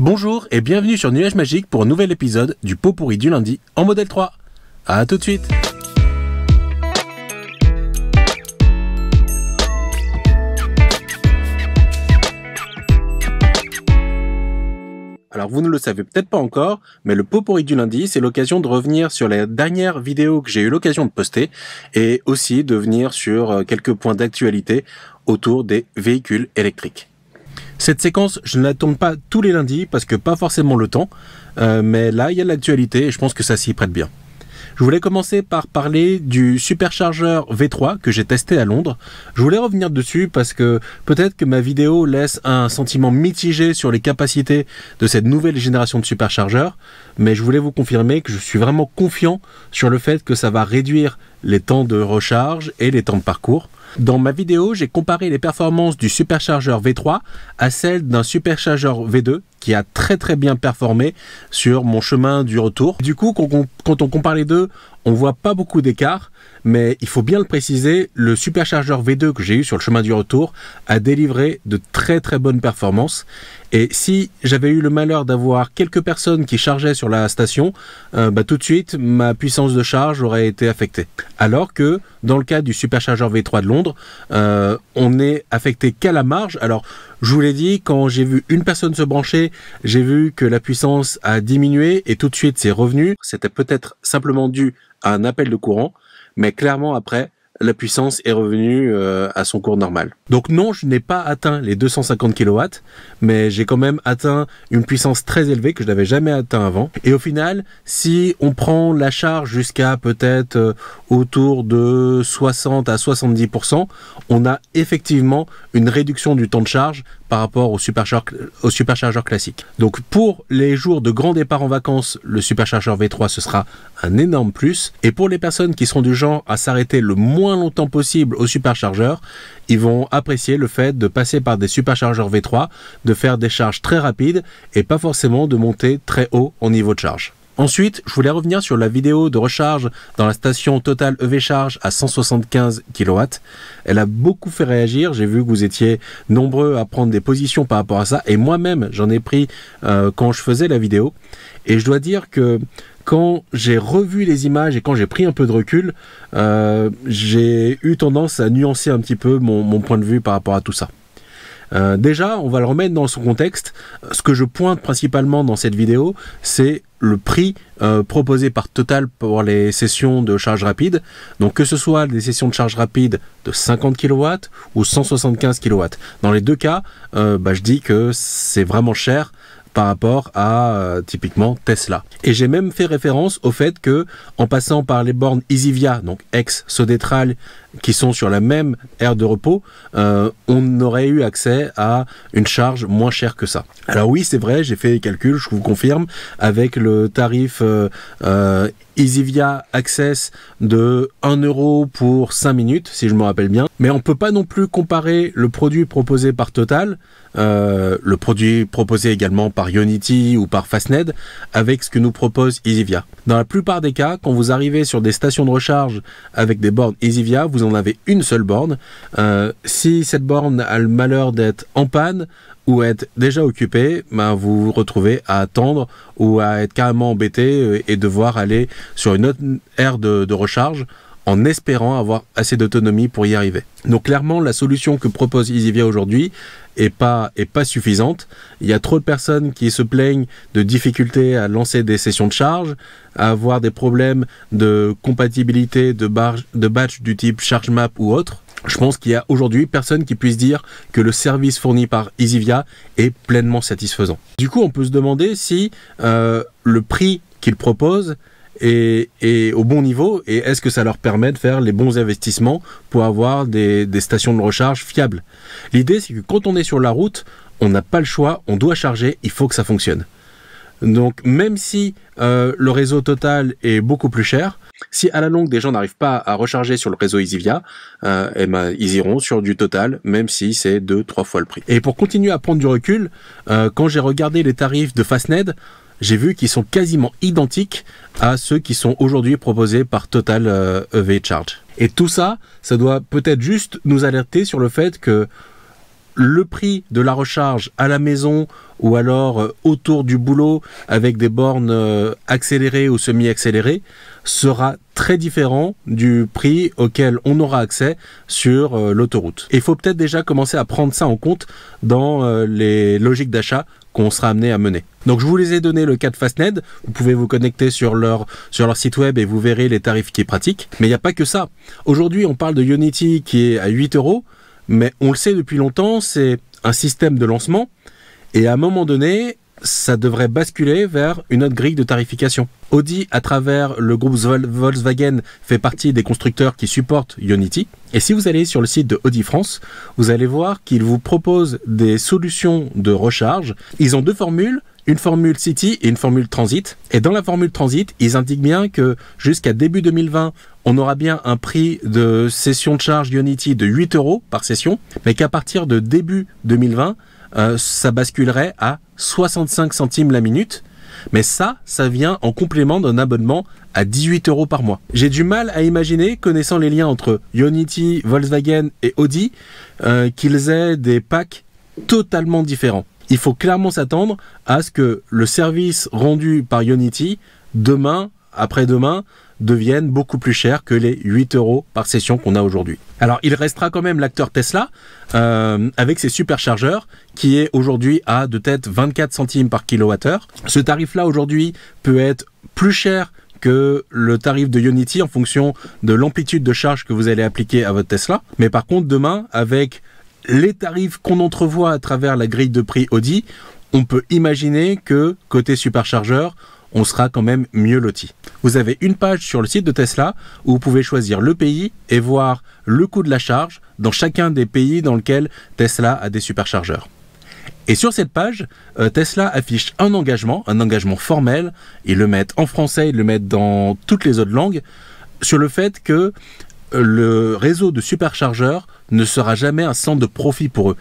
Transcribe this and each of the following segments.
Bonjour et bienvenue sur Nuage Magique pour un nouvel épisode du pot pourri du lundi en modèle 3. A tout de suite Alors vous ne le savez peut-être pas encore, mais le pot pourri du lundi, c'est l'occasion de revenir sur les dernières vidéos que j'ai eu l'occasion de poster et aussi de venir sur euh, quelques points d'actualité autour des véhicules électriques. Cette séquence, je ne la tourne pas tous les lundis parce que pas forcément le temps, euh, mais là, il y a l'actualité et je pense que ça s'y prête bien. Je voulais commencer par parler du superchargeur V3 que j'ai testé à Londres. Je voulais revenir dessus parce que peut-être que ma vidéo laisse un sentiment mitigé sur les capacités de cette nouvelle génération de superchargeurs, mais je voulais vous confirmer que je suis vraiment confiant sur le fait que ça va réduire les temps de recharge et les temps de parcours. Dans ma vidéo, j'ai comparé les performances du superchargeur V3 à celles d'un superchargeur V2 qui a très très bien performé sur mon chemin du retour. Du coup, quand on compare les deux, on voit pas beaucoup d'écart, mais il faut bien le préciser, le superchargeur V2 que j'ai eu sur le chemin du retour a délivré de très très bonnes performances. Et si j'avais eu le malheur d'avoir quelques personnes qui chargeaient sur la station, euh, bah, tout de suite ma puissance de charge aurait été affectée. Alors que dans le cas du superchargeur V3 de Londres, euh, on n'est affecté qu'à la marge. Alors je vous l'ai dit, quand j'ai vu une personne se brancher, j'ai vu que la puissance a diminué et tout de suite c'est revenu. C'était peut-être simplement dû à un appel de courant, mais clairement après, la puissance est revenue euh, à son cours normal. Donc non, je n'ai pas atteint les 250 kW, mais j'ai quand même atteint une puissance très élevée que je n'avais jamais atteint avant. Et au final, si on prend la charge jusqu'à peut-être euh, autour de 60 à 70%, on a effectivement une réduction du temps de charge par rapport au superchargeur, classique. Donc pour les jours de grand départ en vacances, le superchargeur V3 ce sera un énorme plus. Et pour les personnes qui seront du genre à s'arrêter le moins longtemps possible au superchargeur, ils vont apprécier le fait de passer par des superchargeurs V3, de faire des charges très rapides et pas forcément de monter très haut au niveau de charge. Ensuite, je voulais revenir sur la vidéo de recharge dans la station Total EV Charge à 175 kW. Elle a beaucoup fait réagir. J'ai vu que vous étiez nombreux à prendre des positions par rapport à ça. Et moi-même, j'en ai pris euh, quand je faisais la vidéo. Et je dois dire que quand j'ai revu les images et quand j'ai pris un peu de recul, euh, j'ai eu tendance à nuancer un petit peu mon point de vue par rapport à tout ça. Euh, déjà, on va le remettre dans son contexte. Ce que je pointe principalement dans cette vidéo, c'est le prix euh, proposé par Total pour les sessions de charge rapide. Donc que ce soit des sessions de charge rapide de 50 kW ou 175 kW. Dans les deux cas, euh, bah, je dis que c'est vraiment cher par rapport à typiquement Tesla. Et j'ai même fait référence au fait que en passant par les bornes EasyVia, donc ex Sodetral qui sont sur la même aire de repos, euh, on aurait eu accès à une charge moins chère que ça. Alors oui, c'est vrai, j'ai fait les calculs, je vous confirme, avec le tarif EasyVia euh, euh, Access de 1 euro pour 5 minutes, si je me rappelle bien. Mais on ne peut pas non plus comparer le produit proposé par Total, le produit proposé également par Unity ou par Fastned, avec ce que nous propose EasyVia. Dans la plupart des cas, quand vous arrivez sur des stations de recharge avec des bornes EasyVia, vous une seule borne. Euh, si cette borne a le malheur d'être en panne ou être déjà occupée, ben vous vous retrouvez à attendre ou à être carrément embêté euh, et devoir aller sur une autre aire de recharge en espérant avoir assez d'autonomie pour y arriver. Donc clairement, la solution que propose EasyVia aujourd'hui est pas, est pas suffisante. Il y a trop de personnes qui se plaignent de difficultés à lancer des sessions de charge, à avoir des problèmes de compatibilité de, batch du type charge map ou autre. Je pense qu'il y a aujourd'hui personne qui puisse dire que le service fourni par EasyVia est pleinement satisfaisant. Du coup, on peut se demander si euh, le prix qu'il propose et, et au bon niveau Et est-ce que ça leur permet de faire les bons investissements pour avoir des, des stations de recharge fiables L'idée, c'est que quand on est sur la route, on n'a pas le choix, on doit charger, il faut que ça fonctionne. Donc même si euh, le réseau total est beaucoup plus cher, si à la longue des gens n'arrivent pas à recharger sur le réseau Easyvia, euh, eh ben, ils iront sur du total, même si c'est deux, trois fois le prix. Et pour continuer à prendre du recul, euh, quand j'ai regardé les tarifs de Fastned, j'ai vu qu'ils sont quasiment identiques à ceux qui sont aujourd'hui proposés par Total EV euh, e Charge. Et tout ça, ça doit peut-être juste nous alerter sur le fait que le prix de la recharge à la maison ou alors euh, autour du boulot avec des bornes euh, accélérées ou semi-accélérées sera très différent du prix auquel on aura accès sur euh, l'autoroute. Il faut peut-être déjà commencer à prendre ça en compte dans les logiques d'achat qu'on sera amené à mener. Donc je vous les ai donné le cas de Fastned, vous pouvez vous connecter sur leur, sur leur site web et vous verrez les tarifs qui pratiquent. Mais il n'y a pas que ça. Aujourd'hui on parle de Unity qui est à 8 euros, mais on le sait depuis longtemps, c'est un système de lancement et à un moment donné, ça devrait basculer vers une autre grille de tarification. Audi, à travers le groupe Volkswagen, fait partie des constructeurs qui supportent Unity. Et si vous allez sur le site de Audi France, vous allez voir qu'ils vous proposent des solutions de recharge. Ils ont deux formules, une formule City et une formule Transit. Et dans la formule Transit, ils indiquent bien que jusqu'à début 2020, on aura bien un prix de session de charge Unity de 8 euros par session, mais qu'à partir de début 2020, euh, ça basculerait à 65 centimes la minute. Mais ça, ça vient en complément d'un abonnement à 18 euros par mois. J'ai du mal à imaginer, connaissant les liens entre Unity, Volkswagen et Audi, euh, qu'ils aient des packs totalement différents. Il faut clairement s'attendre à ce que le service rendu par Unity demain après-demain deviennent beaucoup plus chers que les 8 euros par session qu'on a aujourd'hui. Alors il restera quand même l'acteur Tesla euh, avec ses superchargeurs qui est aujourd'hui à de tête 24 centimes par kilowattheure. Ce tarif-là aujourd'hui peut être plus cher que le tarif de Unity en fonction de l'amplitude de charge que vous allez appliquer à votre Tesla. Mais par contre demain avec les tarifs qu'on entrevoit à travers la grille de prix Audi, on peut imaginer que côté superchargeur, on sera quand même mieux loti. Vous avez une page sur le site de Tesla où vous pouvez choisir le pays et voir le coût de la charge dans chacun des pays dans lesquels Tesla a des superchargeurs. Et sur cette page, euh, Tesla affiche un engagement, un engagement formel. Ils le mettent en français, ils le mettent dans toutes les autres langues, sur le fait que euh, le réseau de superchargeurs ne sera jamais un centre de profit pour eux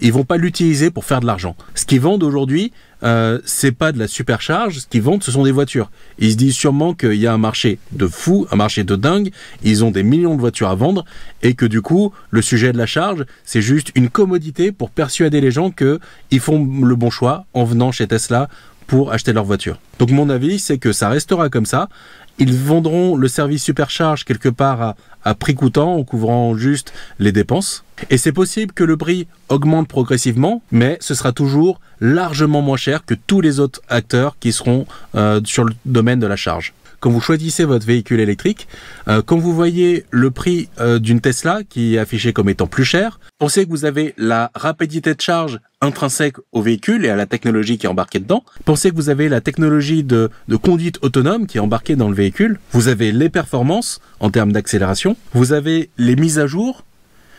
ils vont pas l'utiliser pour faire de l'argent. Ce qu'ils vendent aujourd'hui, ce euh, c'est pas de la supercharge, ce qu'ils vendent, ce sont des voitures. Ils se disent sûrement qu'il y a un marché de fou, un marché de dingue, ils ont des millions de voitures à vendre, et que du coup, le sujet de la charge, c'est juste une commodité pour persuader les gens qu'ils font le bon choix en venant chez Tesla pour acheter leur voiture. Donc mon avis, c'est que ça restera comme ça. Ils vendront le service supercharge quelque part à, prix coûtant en couvrant juste les dépenses. Et c'est possible que le prix augmente progressivement, mais ce sera toujours largement moins cher que tous les autres acteurs qui seront euh, sur le domaine de la charge quand vous choisissez votre véhicule électrique, euh, quand vous voyez le prix euh, d'une Tesla qui est affiché comme étant plus cher, pensez que vous avez la rapidité de charge intrinsèque au véhicule et à la technologie qui est embarquée dedans. Pensez que vous avez la technologie de, de conduite autonome qui est embarquée dans le véhicule. Vous avez les performances en termes d'accélération. Vous avez les mises à jour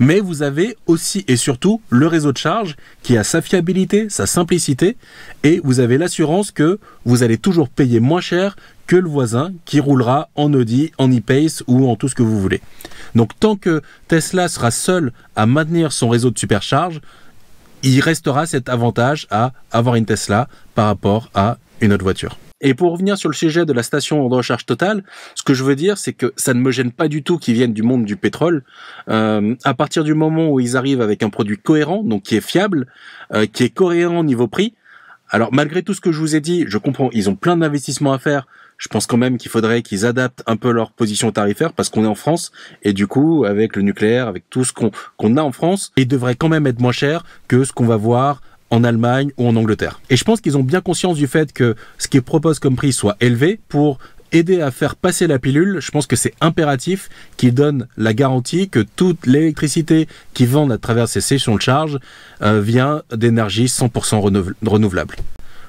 mais vous avez aussi et surtout le réseau de charge qui a sa fiabilité, sa simplicité, et vous avez l'assurance que vous allez toujours payer moins cher que le voisin qui roulera en Audi, en e-Pace ou en tout ce que vous voulez. Donc tant que Tesla sera seul à maintenir son réseau de supercharge, il restera cet avantage à avoir une Tesla par rapport à une autre voiture. Et pour revenir sur le sujet de la station de recharge totale, ce que je veux dire, c'est que ça ne me gêne pas du tout qu'ils viennent du monde du pétrole. Euh, à partir du moment où ils arrivent avec un produit cohérent, donc qui est fiable, euh, qui est cohérent au niveau prix, alors malgré tout ce que je vous ai dit, je comprends, ils ont plein d'investissements à faire, je pense quand même qu'il faudrait qu'ils adaptent un peu leur position tarifaire parce qu'on est en France et du coup, avec le nucléaire, avec tout ce qu'on a en France, il devrait quand même être moins cher que ce qu'on va voir en Allemagne ou en Angleterre. Et je pense qu'ils ont bien conscience du fait que ce qu'ils proposent comme prix soit élevé pour aider à faire passer la pilule, je pense que c'est impératif qu'ils donnent la garantie que toute l'électricité qu'ils vendent à travers ces sessions de charge euh, vient d'énergie 100% renouvelable.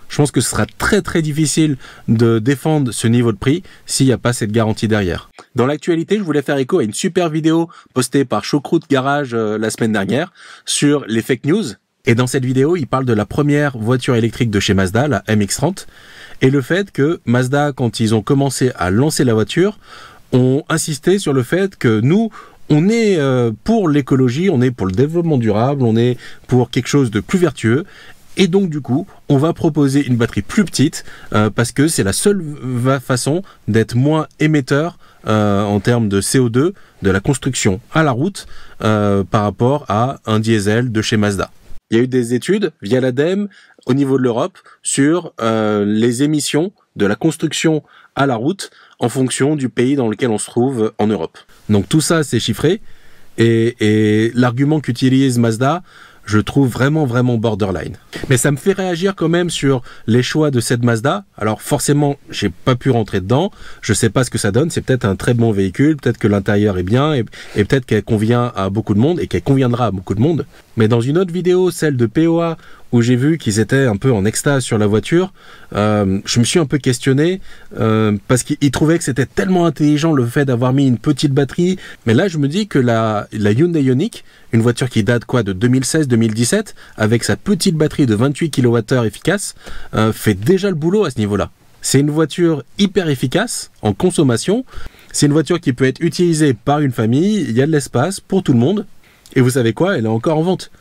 Je pense que ce sera très très difficile de défendre ce niveau de prix s'il n'y a pas cette garantie derrière. Dans l'actualité, je voulais faire écho à une super vidéo postée par Chocroute Garage euh, la semaine dernière sur les fake news. Et dans cette vidéo, il parle de la première voiture électrique de chez Mazda, la MX-30, et le fait que Mazda, quand ils ont commencé à lancer la voiture, ont insisté sur le fait que nous, on est euh, pour l'écologie, on est pour le développement durable, on est pour quelque chose de plus vertueux, et donc du coup, on va proposer une batterie plus petite euh, parce que c'est la seule façon d'être moins émetteur euh, en termes de CO2 de la construction à la route euh, par rapport à un diesel de chez Mazda. Il y a eu des études via l'ADEME au niveau de l'Europe sur les émissions de la construction à la route en fonction du pays dans lequel on se trouve en Europe. Donc tout ça, c'est chiffré. Et, et l'argument qu'utilise Mazda, je trouve vraiment vraiment borderline. Mais ça me fait réagir quand même sur les choix de cette Mazda. Alors forcément, j'ai pas pu rentrer dedans, je sais pas ce que ça donne, c'est peut-être un très bon véhicule, peut-être que l'intérieur est bien et, et peut-être qu'elle convient à beaucoup de monde et qu'elle conviendra à beaucoup de monde. Mais dans une autre vidéo, celle de POA où j'ai vu qu'ils étaient un peu en extase sur la voiture, euh, je me suis un peu questionné euh, parce qu'ils trouvaient que c'était tellement intelligent le fait d'avoir mis une petite batterie. Mais là, je me dis que la, Hyundai Ioniq, une voiture qui date quoi de 2016-2017, avec sa petite batterie de 28 kWh efficace, euh, fait déjà le boulot à ce niveau-là. C'est une voiture hyper efficace en consommation. C'est une voiture qui peut être utilisée par une famille. Il y a de l'espace pour tout le monde. Et vous savez quoi Elle est encore en vente.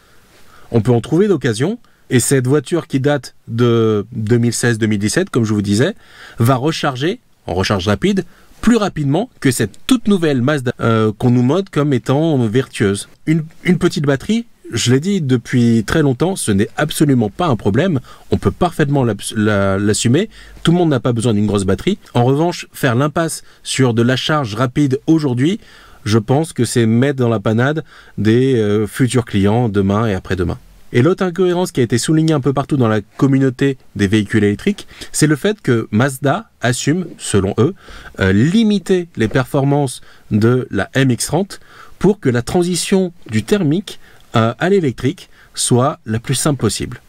On peut en trouver d'occasion. Et cette voiture qui date de 2016-2017, comme je vous disais, va recharger en recharge rapide plus rapidement que cette toute nouvelle Mazda euh, qu'on nous mode comme étant vertueuse. Une, petite batterie, je l'ai dit depuis très longtemps, ce n'est absolument pas un problème, on peut parfaitement l'assumer, tout le monde n'a pas besoin d'une grosse batterie. En revanche, faire l'impasse sur de la charge rapide aujourd'hui, je pense que c'est mettre dans la panade des euh, futurs clients demain et après-demain. Et l'autre incohérence qui a été soulignée un peu partout dans la communauté des véhicules électriques, c'est le fait que Mazda assume, selon eux, euh, limiter les performances de la MX30 pour que la transition du thermique euh, à l'électrique soit la plus simple possible.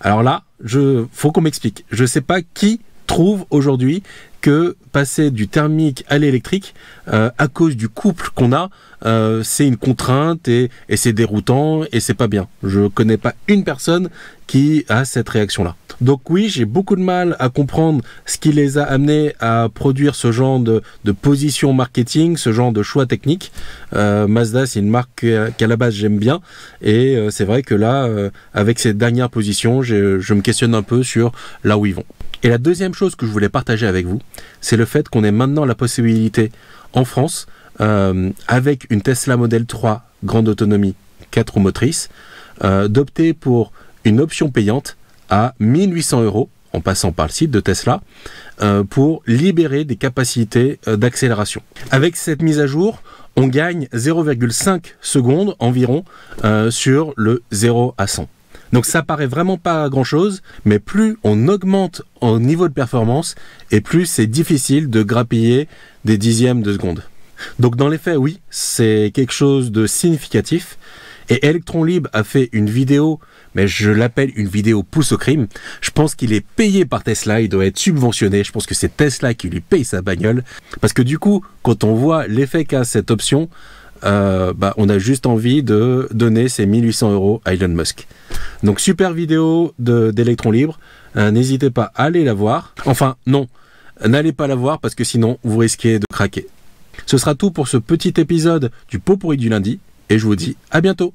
Alors là, je faut qu'on m'explique. Je ne sais pas qui trouve aujourd'hui que passer du thermique à l'électrique, euh, à cause du couple qu'on a, euh, c'est une contrainte et, c'est déroutant et c'est pas bien. Je connais pas une personne qui a cette réaction-là. Donc oui, j'ai beaucoup de mal à comprendre ce qui les a amenés à produire ce genre de, position marketing, ce genre de choix technique. Euh, Mazda, c'est une marque qu'à la base j'aime bien. Et c'est vrai que là, avec ces dernières positions, je me questionne un peu sur là où ils vont. Et la deuxième chose que je voulais partager avec vous, c'est le fait qu'on ait maintenant la possibilité en France, euh, avec une Tesla Model 3 grande autonomie, 4 roues motrices, euh, d'opter pour une option payante à 1800 euros, en passant par le site de Tesla, euh, pour libérer des capacités d'accélération. Avec cette mise à jour, on gagne 0,5 secondes environ sur le 0 à 100. Donc ça paraît vraiment pas grand-chose, mais plus on augmente en niveau de performance, et plus c'est difficile de grappiller des dixièmes de seconde. Donc dans les faits, oui, c'est quelque chose de significatif. Et Electron Libre a fait une vidéo, mais je l'appelle une vidéo pousse au crime. Je pense qu'il est payé par Tesla, il doit être subventionné. Je pense que c'est Tesla qui lui paye sa bagnole. Parce que du coup, quand on voit l'effet qu'a cette option, euh, bah, on a juste envie de donner ces 1800 euros à Elon Musk. Donc super vidéo d'Electron Libre, euh, n'hésitez pas à aller la voir. Enfin non, n'allez pas la voir parce que sinon vous risquez de craquer. Ce sera tout pour ce petit épisode du pot pourri du lundi et je vous dis à bientôt.